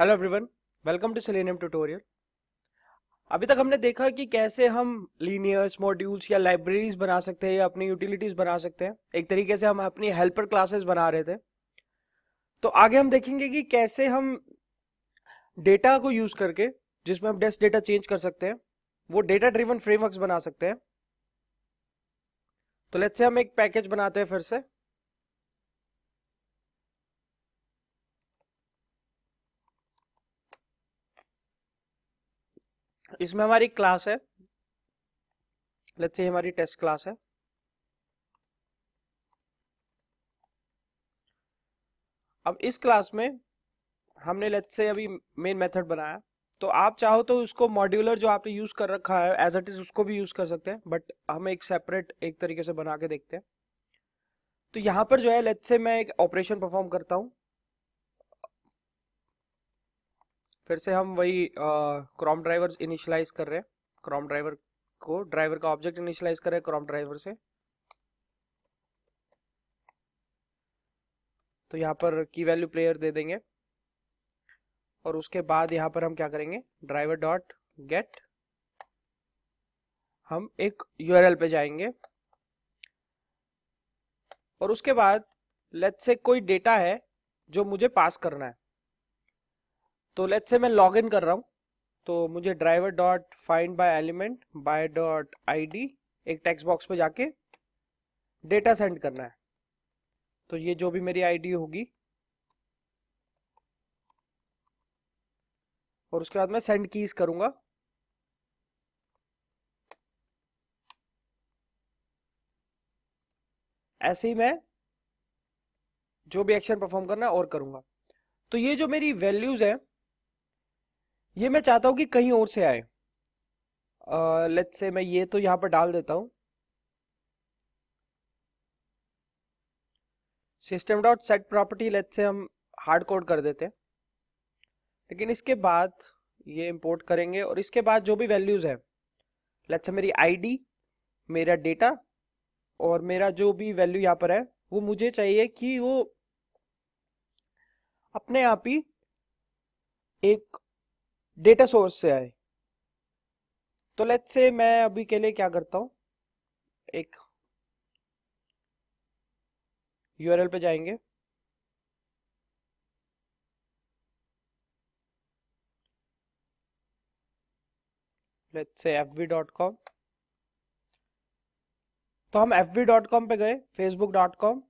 hello everyone welcome to Selenium tutorial अभी तक हमने देखा कि कैसे हम लीनियर्स मॉड्यूल्स या लाइब्रेरीज बना सकते हैं या अपनी यूटिलिटीज बना सकते हैं एक तरीके से हम अपनी हेल्पर क्लासेस बना रहे थे तो आगे हम देखेंगे कि कैसे हम डेटा को यूज करके जिसमें हम डेस्क डेटा चेंज कर सकते हैं वो डेटा ड्रिवन फ्रेमवर्क बना सकते हैं तो लेट्स से हम एक पैकेज बनाते हैं फिर से इसमें हमारी क्लास है लेट्स से हमारी टेस्ट क्लास है अब इस क्लास में हमने लेट्स से अभी मेन मेथड बनाया तो आप चाहो तो उसको मॉड्यूलर जो आपने यूज कर रखा है एज इट इज उसको भी यूज कर सकते हैं बट हम एक सेपरेट एक तरीके से बना के देखते हैं तो यहाँ पर जो है लेट्स से मैं एक ऑपरेशन परफॉर्म करता हूँ फिर से हम वही क्रॉम ड्राइवर इनिशलाइज कर रहे हैं क्रॉम ड्राइवर को ड्राइवर का ऑब्जेक्ट इनिशलाइज कर रहे हैं क्रॉम ड्राइवर से तो यहाँ पर की वैल्यू प्लेयर दे देंगे और उसके बाद यहाँ पर हम क्या करेंगे ड्राइवर डॉट गेट हम एक एल पे जाएंगे और उसके बाद लेट से कोई डेटा है जो मुझे पास करना है तो लेट से मैं लॉग इन कर रहा हूँ तो मुझे driver dot find by element by dot I एक टेक्स्ट बॉक्स पे जाके डेटा सेंड करना है तो ये जो भी मेरी आईडी होगी और उसके बाद मैं सेंड कीज करूंगा ऐसे ही मैं जो भी एक्शन परफॉर्म करना है और करूंगा तो ये जो मेरी वैल्यूज है ये मैं चाहता हूँ कि कहीं और से आए लेट्स uh, से मैं ये तो यहाँ पर डाल देता हूँ सिस्टम डॉट सेट प्रॉपर्टी लेट से हम हार्ड कोड कर देते हैं लेकिन इसके बाद ये इंपोर्ट करेंगे और इसके बाद जो भी वैल्यूज़ है लेट्स से मेरी आईडी मेरा डेटा और मेरा जो भी वैल्यू यहाँ पर है वो मुझे चाहिए कि वो अपने आप ही एक डेटा सोर्स से आए तो लेट्स से मैं अभी के लिए क्या करता हूं एक यूआरएल पे जाएंगे लेट्स से fb.com तो हम fb.com पे गए facebook.com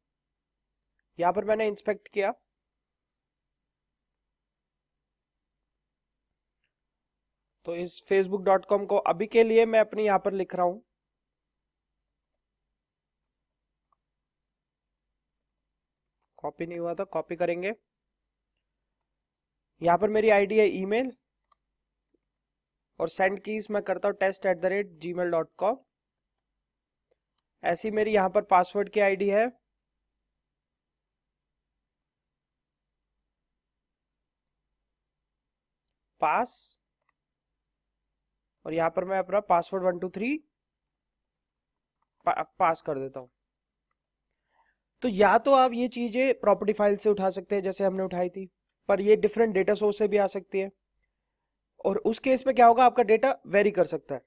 यहां पर मैंने इंस्पेक्ट किया तो इस फेसबुक डॉट कॉम को अभी के लिए मैं अपनी यहां पर लिख रहा हूं कॉपी नहीं हुआ था कॉपी करेंगे यहां पर मेरी आईडी है ईमेल और सेंड कीज मैं करता हूं test at the rate Gmail dot com ऐसी मेरी यहां पर पासवर्ड की आईडी है पास और यहाँ पर मैं अपना password one two three pass कर देता हूँ तो या तो आप ये चीज़ें प्रॉपर्टी फाइल से उठा सकते हैं जैसे हमने उठाई थी पर ये डिफरेंट डेटा सोर्स से भी आ सकती है और उस केस में क्या होगा आपका डेटा वेरी कर सकता है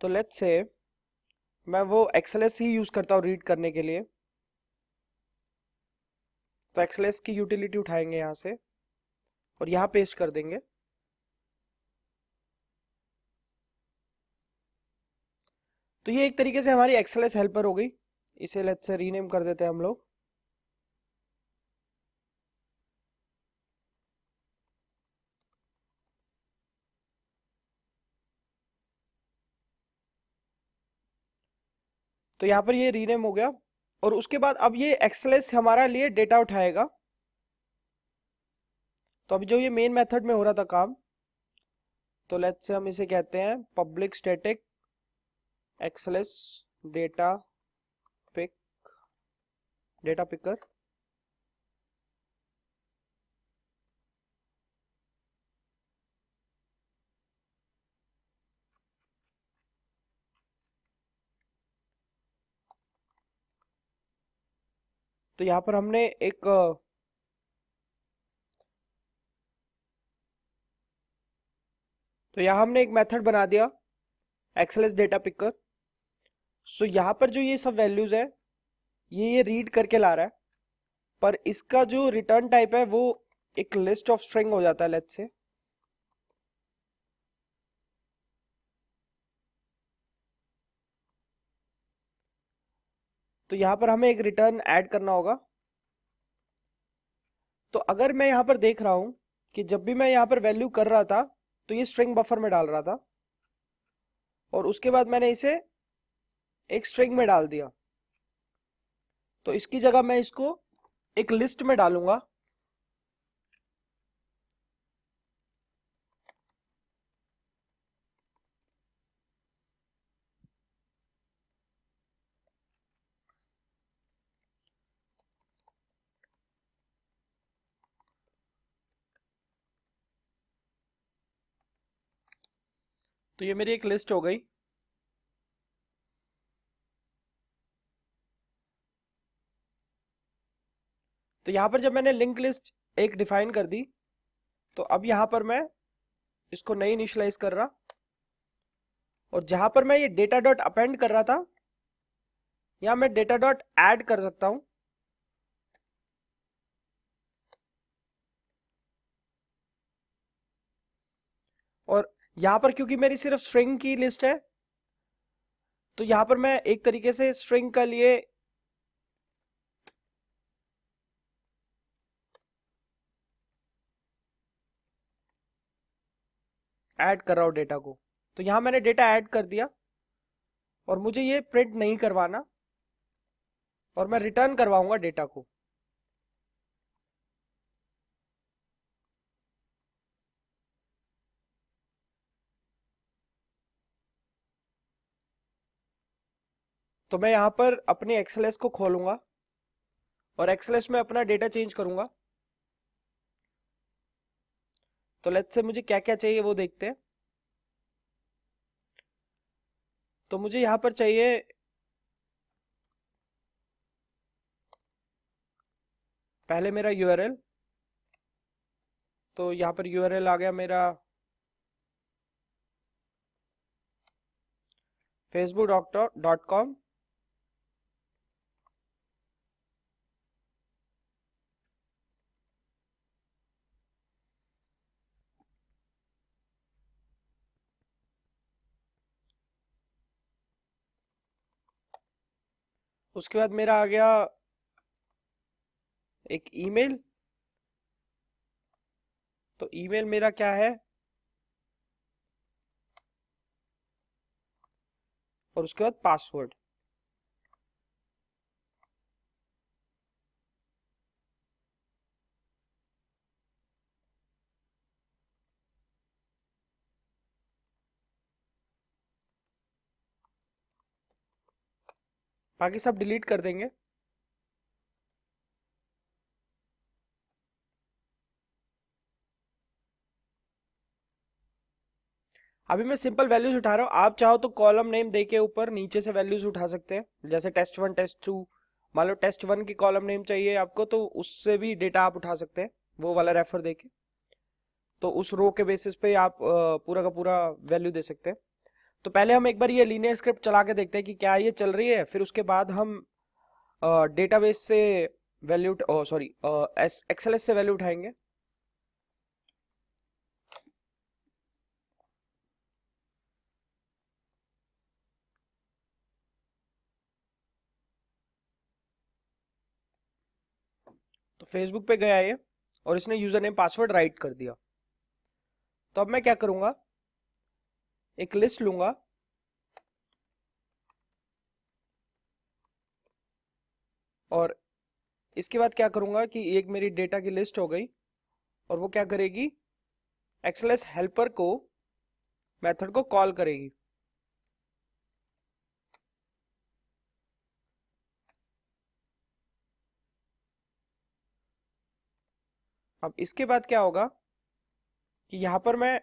तो लेट्स से मैं वो एक्सएलएस ही यूज़ करता हूँ रीड करने के लिए तो एक्सएलएस की यूटिलिटी उठाएंगे यहाँ से और यहाँ पेस्ट कर देंगे तो ये एक तरीके से हमारी एक्सलेस हेल्पर हो गई इसे लेट से रीनेम कर देते हैं हम लोग तो यहां पर ये रीनेम हो गया और उसके बाद अब ये एक्सलेस हमारा लिए डेटा उठाएगा तो अभी जो ये मेन मेथड में हो रहा था काम तो लेट्स से हम इसे कहते हैं public static XLS data pick data picker तो यहां पर हमने एक तो यहां हमने एक मेथड बना दिया XLS data picker so so, यहाँ पर जो ये सब वैल्यूज है ये ये रीड करके ला रहा है पर इसका जो रिटर्न टाइप है वो एक लिस्ट ऑफ स्ट्रिंग हो जाता है लेट से तो यहाँ पर हमें एक रिटर्न ऐड करना होगा तो अगर मैं यहाँ पर देख रहा हूं कि जब भी मैं यहाँ पर वैल्यू कर रहा था तो ये स्ट्रिंग बफर में डाल रहा था और उसके बाद मैंने इसे एक स्ट्रिंग में डाल दिया तो इसकी जगह मैं इसको एक लिस्ट में डालूंगा तो ये मेरी एक लिस्ट हो गई तो यहां पर जब मैंने लिंक लिस्ट एक डिफाइन कर दी तो अब यहां पर मैं इसको नहीं इनिशलाइज कर रहा और जहां पर मैं ये डेटा डॉट अपेंड कर रहा था यहां मैं डेटा डॉट एड कर सकता हूं और यहां पर क्योंकि मेरी सिर्फ स्ट्रिंग की लिस्ट है तो यहां पर मैं एक तरीके से स्ट्रिंग का लिए ऐड कर रहा हूँ डेटा को तो यहाँ मैंने डेटा ऐड कर दिया और मुझे ये प्रिंट नहीं करवाना और मैं रिटर्न करवाऊंगा डेटा को तो मैं यहां पर अपने एक्सलेस को खोलूंगा और एक्सलेस में अपना डेटा चेंज करूंगा तो लेट्स से मुझे क्या क्या चाहिए वो देखते हैं तो मुझे यहां पर चाहिए पहले मेरा यूआरएल तो यहां पर यूआरएल आ गया मेरा facebook.com उसके बाद मेरा आ गया एक ईमेल तो ईमेल मेरा क्या है और उसके बाद पासवर्ड बाकी सब डिलीट कर देंगे अभी मैं सिंपल वैल्यूज उठा रहा हूँ आप चाहो तो कॉलम नेम दे के ऊपर नीचे से वैल्यूज उठा सकते हैं जैसे टेस्ट वन टेस्ट टू मान लो टेस्ट वन की कॉलम नेम चाहिए आपको तो उससे भी डेटा आप उठा सकते हैं वो वाला रेफर दे के तो उस रो के बेसिस पे आप पूरा का पूरा वैल्यू दे सकते हैं तो पहले हम एक बार ये लीनियर स्क्रिप्ट चला के देखते हैं कि क्या ये चल रही है फिर उसके बाद हम डेटाबेस से वैल्यू सॉरी एक्सएलएस से वैल्यू उठाएंगे तो फेसबुक पे गया ये और इसने यूजर नेम पासवर्ड राइट कर दिया तो अब मैं क्या करूंगा एक लिस्ट लूंगा और इसके बाद क्या करूंगा कि एक मेरी डेटा की लिस्ट हो गई और वो क्या करेगी एक्सलेस हेल्पर को मेथड को कॉल करेगी अब इसके बाद क्या होगा कि यहां पर मैं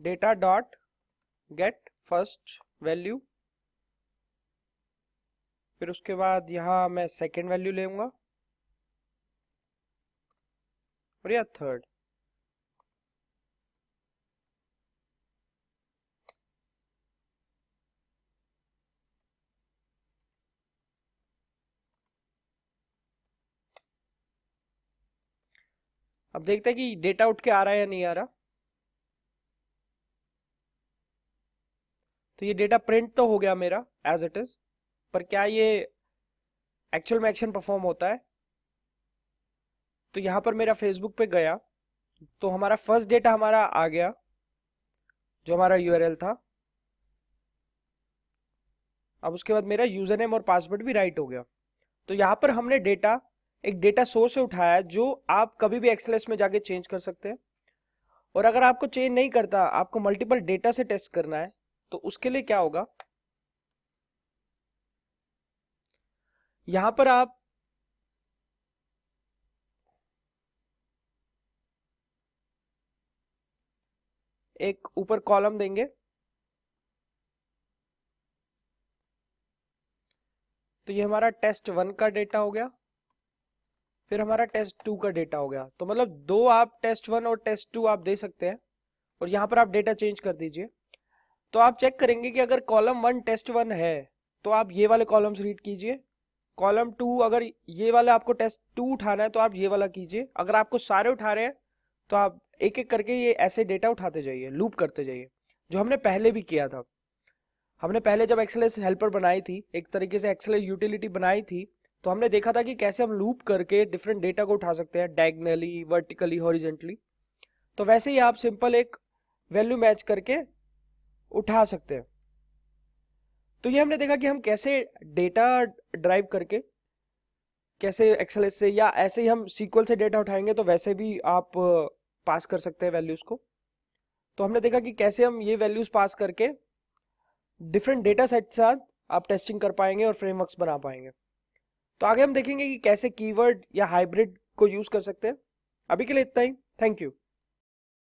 data dot get first value फिर उसके बाद यहां मैं सेकेंड वैल्यू लेगा और या थर्ड अब देखते हैं कि डेटा उठ के आ रहा है या नहीं आ रहा तो ये डेटा प्रिंट तो हो गया मेरा एज इट इज पर क्या ये एक्चुअल में एक्शन परफॉर्म होता है तो यहाँ पर मेरा फेसबुक पे गया तो हमारा फर्स्ट डेटा हमारा आ गया जो हमारा यूआरएल था अब उसके बाद मेरा यूजर नेम और पासवर्ड भी राइट हो गया तो यहां पर हमने डेटा एक डेटा सोर्स से उठाया जो आप कभी भी एक्सलेस में जाके चेंज कर सकते हैं और अगर आपको चेंज नहीं करता आपको मल्टीपल डेटा से टेस्ट करना है तो उसके लिए क्या होगा यहां पर आप एक ऊपर कॉलम देंगे तो ये हमारा टेस्ट वन का डेटा हो गया फिर हमारा टेस्ट टू का डेटा हो गया तो मतलब दो आप टेस्ट वन और टेस्ट टू आप दे सकते हैं और यहां पर आप डेटा चेंज कर दीजिए तो आप चेक करेंगे कि अगर कॉलम वन टेस्ट वन है तो आप ये वाले कॉलम्स रीड कीजिए कॉलम टू अगर ये वाला आपको टेस्ट टू उठाना है तो आप ये वाला कीजिए अगर आपको सारे उठा रहे हैं तो आप एक एक करके ये ऐसे डेटा उठाते जाइए लूप करते जाइए जो हमने पहले भी किया था हमने पहले जब एक्सेलेस हेल्पर बनाई थी एक तरीके से एक्सेलेस यूटिलिटी बनाई थी तो हमने देखा था कि कैसे हम लूप करके डिफरेंट डेटा को उठा सकते हैं डायगनली वर्टिकली हॉरिजेंटली तो वैसे ही आप सिंपल एक वैल्यू मैच करके उठा सकते हैं तो ये हमने देखा कि हम कैसे डेटा ड्राइव करके कैसे एक्सेल से या ऐसे ही हम सीक्वल से डेटा उठाएंगे तो वैसे भी आप पास कर सकते हैं वैल्यूज को तो हमने देखा कि कैसे हम ये वैल्यूज पास करके डिफरेंट डेटा सेट के साथ आप टेस्टिंग कर पाएंगे और फ्रेमवर्क्स बना पाएंगे तो आगे हम देखेंगे कि कैसे कीवर्ड या हाइब्रिड को यूज कर सकते हैं अभी के लिए इतना ही थैंक यू